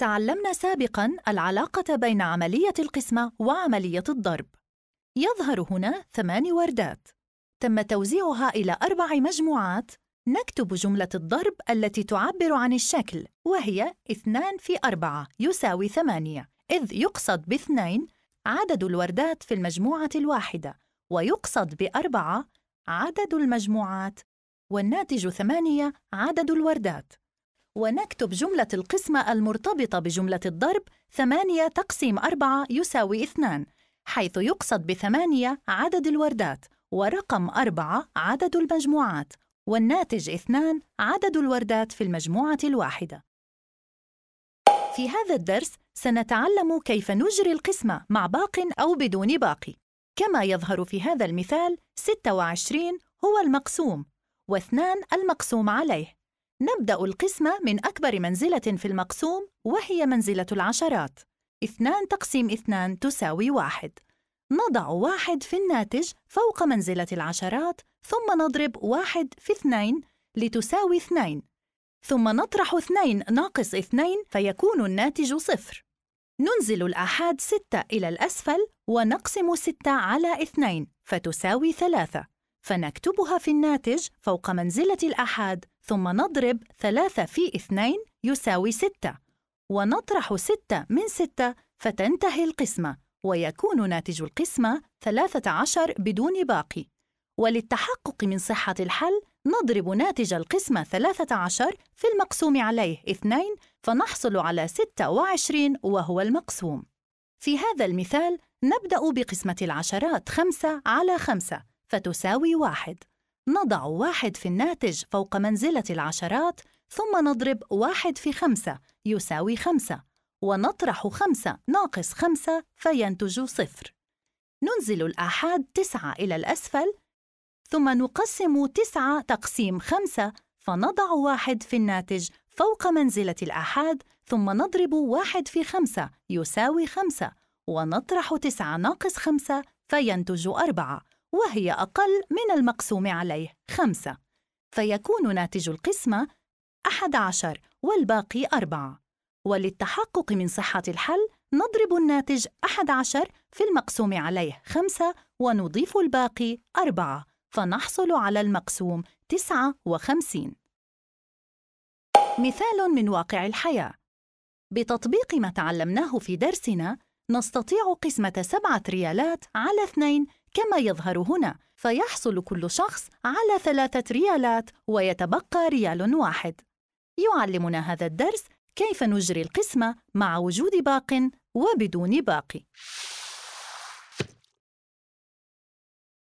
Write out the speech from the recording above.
تعلمنا سابقاً العلاقة بين عملية القسمة وعملية الضرب يظهر هنا ثمان وردات تم توزيعها إلى أربع مجموعات نكتب جملة الضرب التي تعبر عن الشكل وهي 2 في 4 يساوي 8 إذ يقصد بـ 2 عدد الوردات في المجموعة الواحدة ويقصد بـ 4 عدد المجموعات والناتج 8 عدد الوردات ونكتب جملة القسمة المرتبطة بجملة الضرب 8 تقسيم 4 يساوي 2 حيث يقصد بثمانية عدد الوردات ورقم أربعة عدد المجموعات والناتج اثنان عدد الوردات في المجموعة الواحدة في هذا الدرس سنتعلم كيف نجري القسمة مع باق أو بدون باقي كما يظهر في هذا المثال 26 هو المقسوم واثنان المقسوم عليه نبدأ القسمة من أكبر منزلة في المقسوم وهي منزلة العشرات 2 تقسيم 2 تساوي 1 نضع واحد في الناتج فوق منزلة العشرات ثم نضرب واحد في اثنين لتساوي اثنين ثم نطرح اثنين ناقص اثنين فيكون الناتج صفر ننزل الآحاد ستة إلى الأسفل ونقسم ستة على اثنين فتساوي ثلاثة فنكتبها في الناتج فوق منزلة الآحاد ثم نضرب 3 في 2 يساوي 6 ونطرح 6 من 6 فتنتهي القسمة ويكون ناتج القسمة 13 بدون باقي وللتحقق من صحة الحل نضرب ناتج القسمة 13 في المقسوم عليه 2 فنحصل على 26 وهو المقسوم في هذا المثال نبدأ بقسمة العشرات 5 على 5 فتساوي 1 نضع واحد في الناتج فوق منزلة العشرات ثم نضرب واحد في خمسة يساوي خمسة ونطرح خمسة ناقص خمسة فينتج صفر ننزل الآحاد تسعة إلى الأسفل ثم نقسم تسعة تقسيم خمسة فنضع واحد في الناتج فوق منزلة الآحاد ثم نضرب واحد في خمسة يساوي خمسة ونطرح تسعة ناقص خمسة فينتج أربعة وهي أقل من المقسوم عليه خمسة فيكون ناتج القسمة أحد عشر والباقي أربعة وللتحقق من صحة الحل نضرب الناتج أحد عشر في المقسوم عليه خمسة ونضيف الباقي أربعة فنحصل على المقسوم تسعة وخمسين مثال من واقع الحياة بتطبيق ما تعلمناه في درسنا نستطيع قسمة سبعة ريالات على اثنين كما يظهر هنا فيحصل كل شخص على ثلاثة ريالات ويتبقى ريال واحد يعلمنا هذا الدرس كيف نجري القسمة مع وجود باق وبدون باقي